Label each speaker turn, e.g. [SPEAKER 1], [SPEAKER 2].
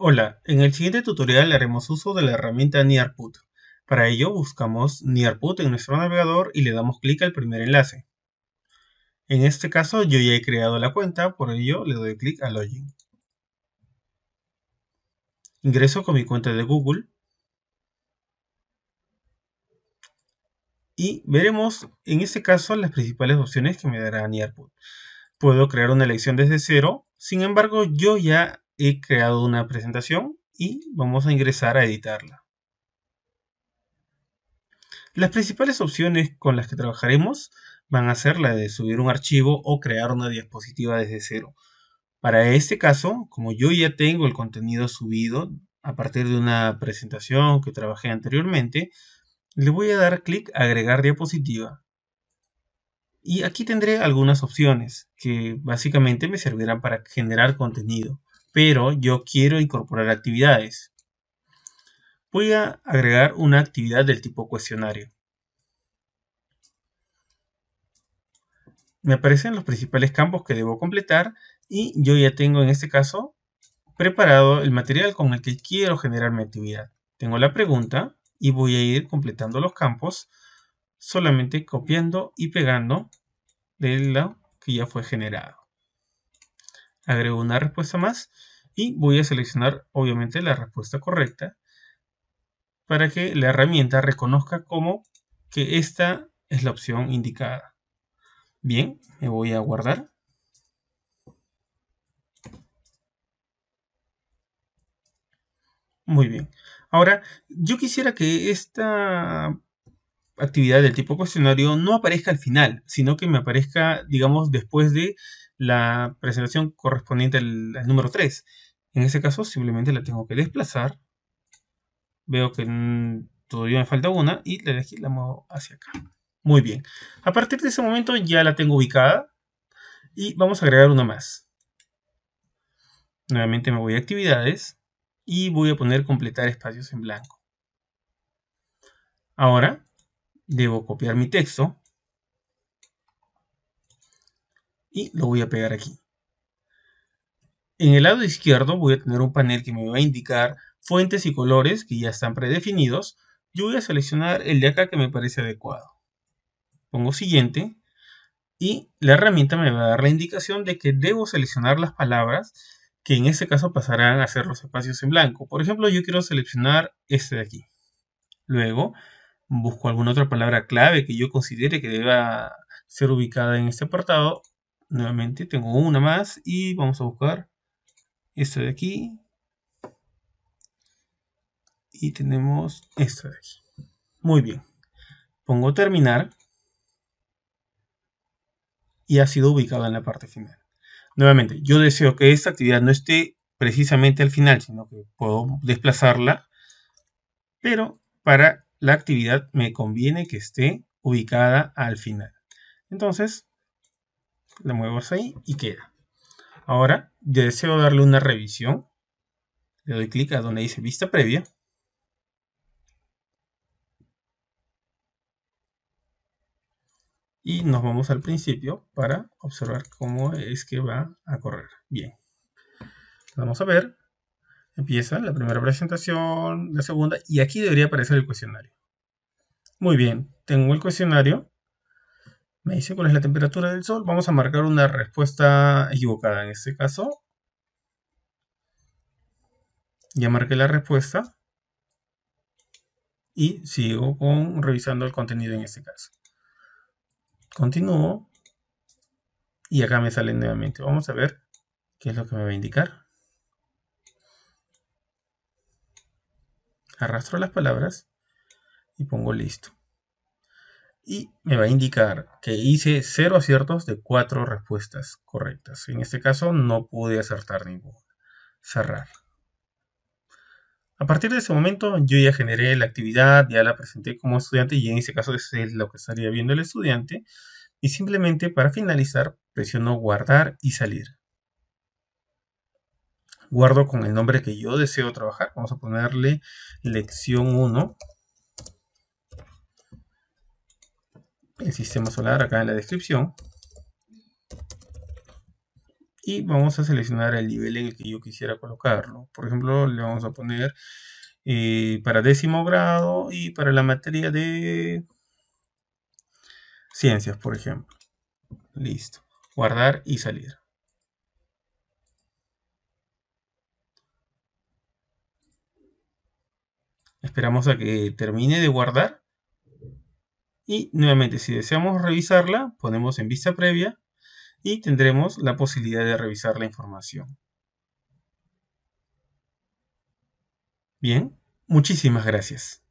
[SPEAKER 1] Hola, en el siguiente tutorial haremos uso de la herramienta Nearput. Para ello buscamos Nearput en nuestro navegador y le damos clic al primer enlace. En este caso yo ya he creado la cuenta, por ello le doy clic a Login. Ingreso con mi cuenta de Google. Y veremos en este caso las principales opciones que me dará Nearput. Puedo crear una elección desde cero, sin embargo yo ya he creado una presentación y vamos a ingresar a editarla. Las principales opciones con las que trabajaremos van a ser la de subir un archivo o crear una diapositiva desde cero. Para este caso, como yo ya tengo el contenido subido a partir de una presentación que trabajé anteriormente, le voy a dar clic a agregar diapositiva. Y aquí tendré algunas opciones que básicamente me servirán para generar contenido pero yo quiero incorporar actividades. Voy a agregar una actividad del tipo cuestionario. Me aparecen los principales campos que debo completar y yo ya tengo en este caso preparado el material con el que quiero generar mi actividad. Tengo la pregunta y voy a ir completando los campos solamente copiando y pegando de lo que ya fue generado agrego una respuesta más y voy a seleccionar obviamente la respuesta correcta para que la herramienta reconozca como que esta es la opción indicada. Bien, me voy a guardar. Muy bien. Ahora, yo quisiera que esta actividad del tipo cuestionario no aparezca al final, sino que me aparezca, digamos, después de la presentación correspondiente al, número 3. En ese caso simplemente la tengo que desplazar. Veo que mm, todavía me falta una y la, la hacia acá. Muy bien. A partir de ese momento ya la tengo ubicada y vamos a agregar una más. Nuevamente me voy a actividades y voy a poner completar espacios en blanco. Ahora debo copiar mi texto y lo voy a pegar aquí. En el lado izquierdo voy a tener un panel que me va a indicar fuentes y colores que ya están predefinidos. Yo voy a seleccionar el de acá que me parece adecuado. Pongo siguiente y la herramienta me va a dar la indicación de que debo seleccionar las palabras que en este caso pasarán a ser los espacios en blanco. Por ejemplo, yo quiero seleccionar este de aquí. Luego, busco alguna otra palabra clave que yo considere que deba ser ubicada en este apartado. Nuevamente tengo una más y vamos a buscar esto de aquí y tenemos esto de aquí. Muy bien. Pongo terminar y ha sido ubicada en la parte final. Nuevamente, yo deseo que esta actividad no esté precisamente al final, sino que puedo desplazarla, pero para la actividad me conviene que esté ubicada al final. Entonces, la muevo ahí y queda. Ahora deseo darle una revisión. Le doy clic a donde dice vista previa. Y nos vamos al principio para observar cómo es que va a correr. Bien. Vamos a ver. Empieza la primera presentación, la segunda, y aquí debería aparecer el cuestionario. Muy bien, tengo el cuestionario me dice cuál es la temperatura del Sol. Vamos a marcar una respuesta equivocada en este caso. Ya marqué la respuesta. Y sigo con, revisando el contenido en este caso. Continúo. Y acá me sale nuevamente. Vamos a ver qué es lo que me va a indicar. Arrastro las palabras y pongo listo y me va a indicar que hice 0 aciertos de cuatro respuestas correctas. En este caso no pude acertar ninguna. Cerrar. A partir de ese momento yo ya generé la actividad, ya la presenté como estudiante y en este caso es lo que estaría viendo el estudiante. Y simplemente para finalizar presiono guardar y salir. Guardo con el nombre que yo deseo trabajar. Vamos a ponerle lección 1 el sistema solar acá en la descripción y vamos a seleccionar el nivel en el que yo quisiera colocarlo. Por ejemplo, le vamos a poner eh, para décimo grado y para la materia de ciencias, por ejemplo. Listo. Guardar y salir. Esperamos a que termine de guardar y nuevamente, si deseamos revisarla, ponemos en vista previa y tendremos la posibilidad de revisar la información. Bien, muchísimas gracias.